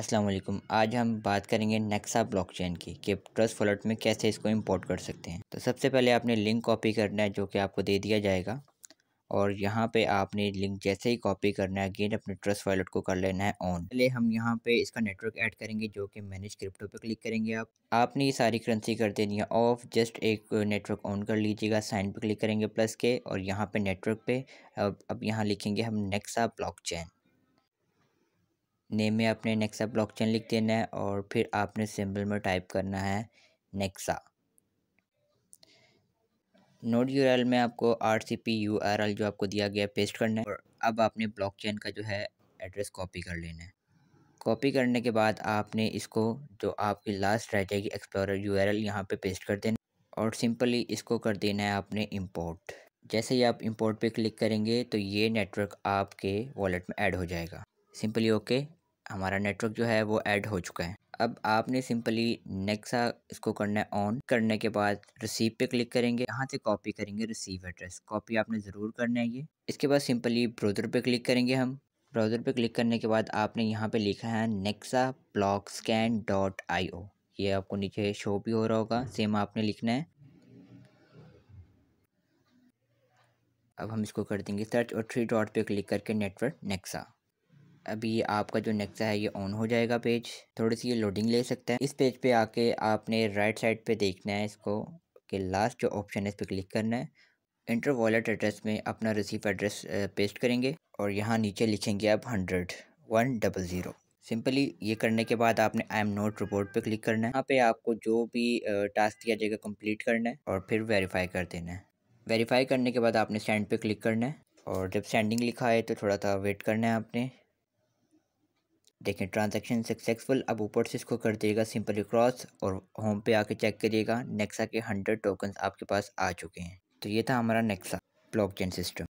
अस्सलाम वालेकुम आज हम बात करेंगे नेक्सा ब्लॉकचेन की कि ट्रस्ट वॉलेट में कैसे इसको इंपोर्ट कर सकते हैं तो सबसे पहले आपने लिंक कॉपी करना है जो कि आपको दे दिया जाएगा और यहाँ पे आपने लिंक जैसे ही कॉपी करना है अगेन अपने ट्रस्ट वॉलेट को कर लेना है ऑन पहले हम यहाँ पे इसका नेटवर्क ऐड करेंगे जो कि मैनेज क्रिप्टो पे क्लिक करेंगे आप आपने ये सारी करेंसी कर देनी है ऑफ जस्ट एक नेटवर्क ऑन कर लीजिएगा साइन पे क्लिक करेंगे प्लस के और यहाँ पे नेटवर्क पे अब अब यहाँ लिखेंगे हम नेक्सा ब्लॉकचेन नेम में आपने नेक्सा ब्लॉकचेन लिख देना है और फिर आपने सिंबल में टाइप करना है नेक्सा नोड यूआरएल में आपको आरसीपी यूआरएल जो आपको दिया गया पेस्ट करना है और अब आपने ब्लॉकचेन का जो है एड्रेस कॉपी कर लेना है कॉपी करने के बाद आपने इसको जो आपकी लास्ट रह जाएगी एक्सप्लोरर एल यहाँ पे पेस्ट कर देना और सिंपली इसको कर देना है आपने इम्पोर्ट जैसे ही आप इंपोर्ट पे क्लिक करेंगे तो ये नेटवर्क आपके वॉलेट में ऐड हो जाएगा सिंपली ओके हमारा नेटवर्क जो है वो ऐड हो चुका है अब आपने सिंपली नेक्सा इसको करना है ऑन करने के बाद रिसीव पे क्लिक करेंगे यहाँ से कॉपी करेंगे रिसीव एड्रेस कॉपी आपने ज़रूर करना है ये इसके बाद सिंपली ब्राउज़र पे क्लिक करेंगे हम ब्राउज़र पे क्लिक करने के बाद आपने यहाँ पे लिखा है Nexa block scan dot I O ये आपको नीचे शो भी हो रहा होगा सेम आपने लिखना है अब हम इसको कर देंगे सर्च और थ्री डॉट पे क्लिक करके नेटवर्क नेक्सा अभी आपका जो नेक्सा है ये ऑन हो जाएगा पेज थोड़ी सी ये लोडिंग ले सकते हैं इस पेज पे आके आपने राइट साइड पे देखना है इसको कि लास्ट जो ऑप्शन है इस पर क्लिक करना है इंटर वॉलेट एड्रेस में अपना रिसीव एड्रेस पेस्ट करेंगे और यहाँ नीचे लिखेंगे आप hundred one double zero simply ये करने के बाद आपने आई एम नोट रिपोर्ट पे क्लिक करना है यहाँ पे आपको जो भी टास्क दिया जाएगा कंप्लीट करना है और फिर वेरीफाई कर देना है वेरीफाई करने के बाद आपने सेंड पे क्लिक करना है और जब सेंडिंग लिखा है तो थोड़ा सा वेट करना है आपने देखें ट्रांजैक्शन सक्सेसफुल अब ऊपर से इसको कर दिएगा सिंपली क्रॉस और होम पे आके चेक करिएगा नेक्सा के हंड्रेड टोकन आपके पास आ चुके हैं तो ये था हमारा नेक्सा ब्लॉकचेन सिस्टम